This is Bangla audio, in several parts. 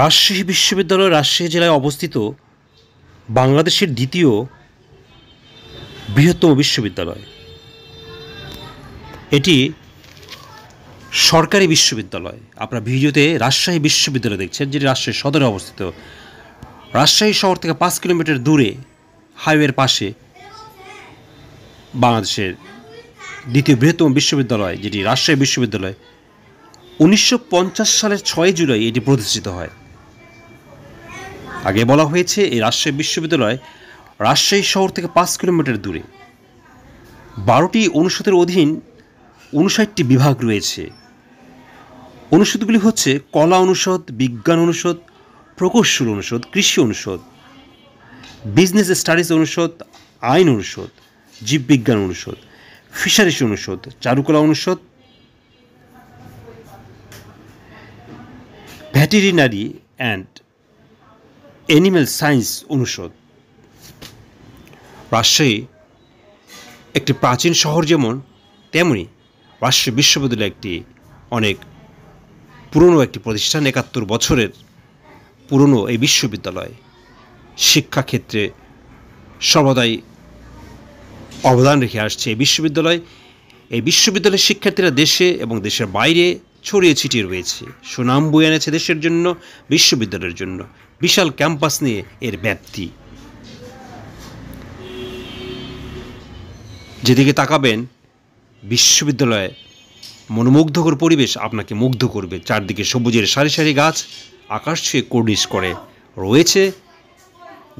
রাজশাহী বিশ্ববিদ্যালয় রাজশাহী জেলায় অবস্থিত বাংলাদেশের দ্বিতীয় বৃহত্তম বিশ্ববিদ্যালয় এটি সরকারি বিশ্ববিদ্যালয় আপনারা ভিডিওতে রাজশাহী বিশ্ববিদ্যালয় দেখছেন যেটি রাজশাহী সদরে অবস্থিত রাজশাহী শহর থেকে পাঁচ কিলোমিটার দূরে হাইওয়ের পাশে বাংলাদেশের দ্বিতীয় বৃহত্তম বিশ্ববিদ্যালয় যেটি রাজশাহী বিশ্ববিদ্যালয় উনিশশো সালের ছয় জুলাই এটি প্রতিষ্ঠিত হয় আগে বলা হয়েছে এই রাজশাহী বিশ্ববিদ্যালয় রাজশাহী শহর থেকে পাঁচ কিলোমিটার দূরে বারোটি অনুষদের অধীন উনষাটটি বিভাগ রয়েছে অনুষদগুলি হচ্ছে কলা অনুষদ বিজ্ঞান অনুষদ প্রকৌশল অনুষদ কৃষি অনুষদ বিজনেস স্টাডিজ অনুষদ আইন অনুষদ জীববিজ্ঞান অনুষদ ফিশারিস অনুষদ চারুকলা অনুষদ ভেটেরিনারি অ্যান্ড এনিম্যাল সায়েন্স অনুষদ রাজশাহী একটি প্রাচীন শহর যেমন তেমনি রাজশাহী বিশ্ববিদ্যালয় একটি অনেক পুরনো একটি প্রতিষ্ঠান একাত্তর বছরের পুরনো এই বিশ্ববিদ্যালয় শিক্ষাক্ষেত্রে সর্বদাই অবদান রেখে আসছে এই বিশ্ববিদ্যালয় এই বিশ্ববিদ্যালয়ের শিক্ষার্থীরা দেশে এবং দেশের বাইরে ছড়িয়ে ছিটিয়ে রয়েছে সুনাম বয়ে এনেছে দেশের জন্য বিশ্ববিদ্যালয়ের জন্য বিশাল ক্যাম্পাস নিয়ে এর ব্যাপ্তি যেদিকে তাকাবেন বিশ্ববিদ্যালয়ে মনোমুগ্ধকর পরিবেশ আপনাকে মুগ্ধ করবে চারদিকে সবুজের সারি সারি গাছ আকাশ ছুঁয়ে কর্নিশ করে রয়েছে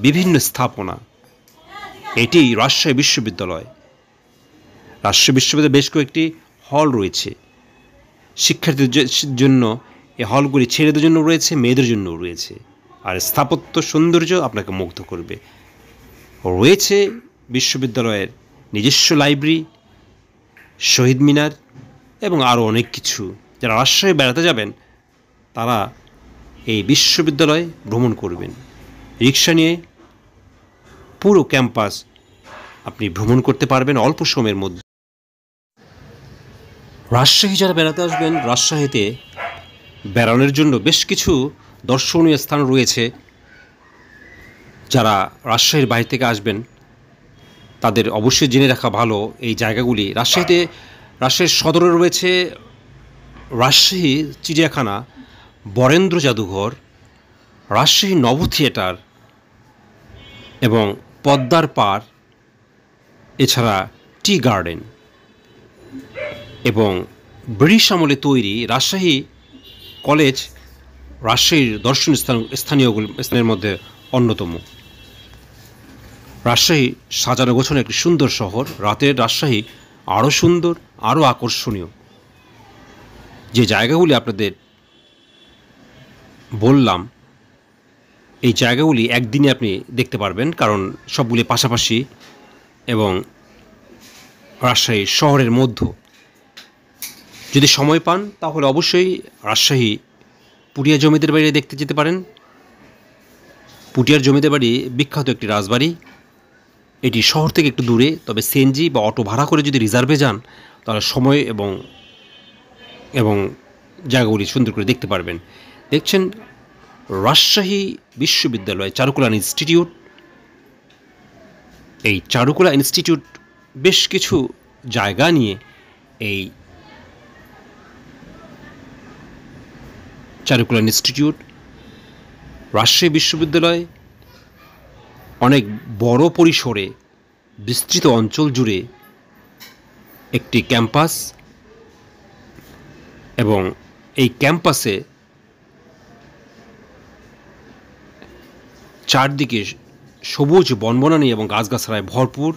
বিভিন্ন স্থাপনা এটি রাজশাহী বিশ্ববিদ্যালয় রাজশাহী বিশ্ববিদ্যালয়ে বেশ কয়েকটি হল রয়েছে শিক্ষার্থীদের জন্য এ হলগুলি ছেলেদের জন্য রয়েছে মেয়েদের জন্যও রয়েছে আর স্থাপত্য সৌন্দর্য আপনাকে মুগ্ধ করবে রয়েছে বিশ্ববিদ্যালয়ের নিজস্ব লাইব্রেরি শহীদ মিনার এবং আরও অনেক কিছু যারা রাজশাহী বেড়াতে যাবেন তারা এই বিশ্ববিদ্যালয় ভ্রমণ করবেন রিক্সা নিয়ে পুরো ক্যাম্পাস আপনি ভ্রমণ করতে পারবেন অল্প সময়ের মধ্যে রাজশাহী যারা বেড়াতে আসবেন রাজশাহীতে বেড়ানোর জন্য বেশ কিছু দর্শনীয় স্থান রয়েছে যারা রাজশাহীর বাইরে থেকে আসবেন তাদের অবশ্যই জেনে রাখা ভালো এই জায়গাগুলি রাজশাহীতে রাজশাহীর সদরে রয়েছে রাজশাহী চিড়িয়াখানা বরেন্দ্র জাদুঘর রাজশাহী নব থিয়েটার এবং পদ্মার পার এছাড়া টি গার্ডেন এবং ব্রিটিশ আমলে তৈরি রাজশাহী কলেজ রাজশাহীর দর্শন স্থান স্থানীয়গুলো স্থানের মধ্যে অন্যতম রাজশাহী সাজানো গোছানো একটি সুন্দর শহর রাতের রাজশাহী আরও সুন্দর আরও আকর্ষণীয় যে জায়গাগুলি আপনাদের বললাম এই জায়গাগুলি একদিনে আপনি দেখতে পারবেন কারণ সবগুলি পাশাপাশি এবং রাজশাহী শহরের মধ্যে যদি সময় পান তাহলে অবশ্যই রাজশাহী পুটিয়া জমিদের বাড়ি দেখতে যেতে পারেন পুটিয়ার জমিদের বাড়ি বিখ্যাত একটি রাজবাড়ি এটি শহর থেকে একটু দূরে তবে সিএনজি বা অটো ভাড়া করে যদি রিজার্ভে যান তাহলে সময় এবং এবং জায়গাগুলি সুন্দর করে দেখতে পারবেন দেখছেন রাজশাহী বিশ্ববিদ্যালয় চারুকলা ইনস্টিটিউট এই চারুকলা ইনস্টিটিউট বেশ কিছু জায়গা নিয়ে এই চারুকলা ইনস্টিটিউট রাজশাহী বিশ্ববিদ্যালয় অনেক বড় পরিসরে বিস্তৃত অঞ্চল জুড়ে একটি ক্যাম্পাস এবং এই ক্যাম্পাসে চারদিকে সবুজ বনবনানি এবং গাছগাছড়ায় ভরপুর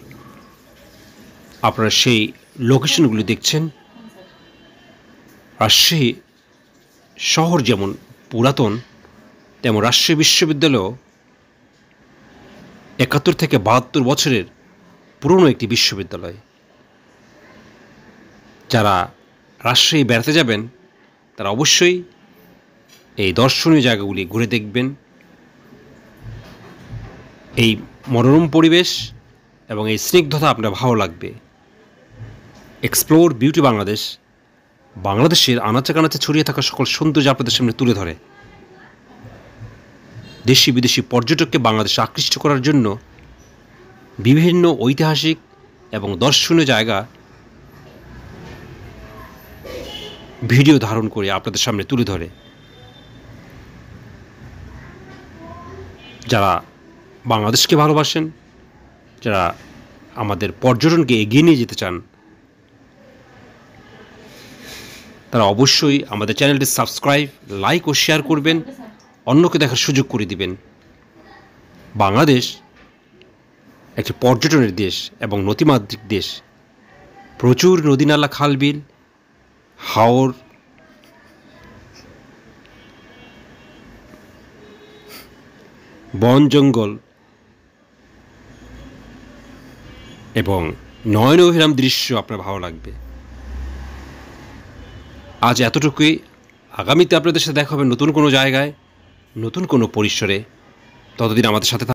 আপনারা সেই লোকেশনগুলি দেখছেন রাজশাহী শহর যেমন পুরাতন তেমন রাষ্ট্রীয় বিশ্ববিদ্যালয়ও একাত্তর থেকে বাহাত্তর বছরের পুরনো একটি বিশ্ববিদ্যালয় যারা রাজশাহী বেড়াতে যাবেন তারা অবশ্যই এই দর্শনীয় জায়গাগুলি ঘুরে দেখবেন এই মনোরম পরিবেশ এবং এই স্নিগ্ধতা আপনার ভালো লাগবে এক্সপ্লোর বিউটি বাংলাদেশ বাংলাদেশের আনাচে কানাচে ছড়িয়ে থাকা সকল সৌন্দর্য আপনাদের সামনে তুলে ধরে দেশি বিদেশি পর্যটককে বাংলাদেশে আকৃষ্ট করার জন্য বিভিন্ন ঐতিহাসিক এবং দর্শনীয় জায়গা ভিডিও ধারণ করে আপনাদের সামনে তুলে ধরে যারা বাংলাদেশকে ভালোবাসেন যারা আমাদের পর্যটনকে এগিয়ে নিয়ে যেতে চান তারা অবশ্যই আমাদের চ্যানেলটি সাবস্ক্রাইব লাইক ও শেয়ার করবেন অন্যকে দেখার সুযোগ করে দিবেন বাংলাদেশ একটি পর্যটনের দেশ এবং নতিমাদ্রিক দেশ প্রচুর নদীনালা খালবিল হাওর বন জঙ্গল এবং নয়ন দৃশ্য আপনার ভালো লাগবে আজ এতটুকুই আগামীতে আপনাদের সাথে দেখা হবে নতুন কোনো জায়গায় নতুন কোনো পরিসরে ততদিন আমাদের সাথে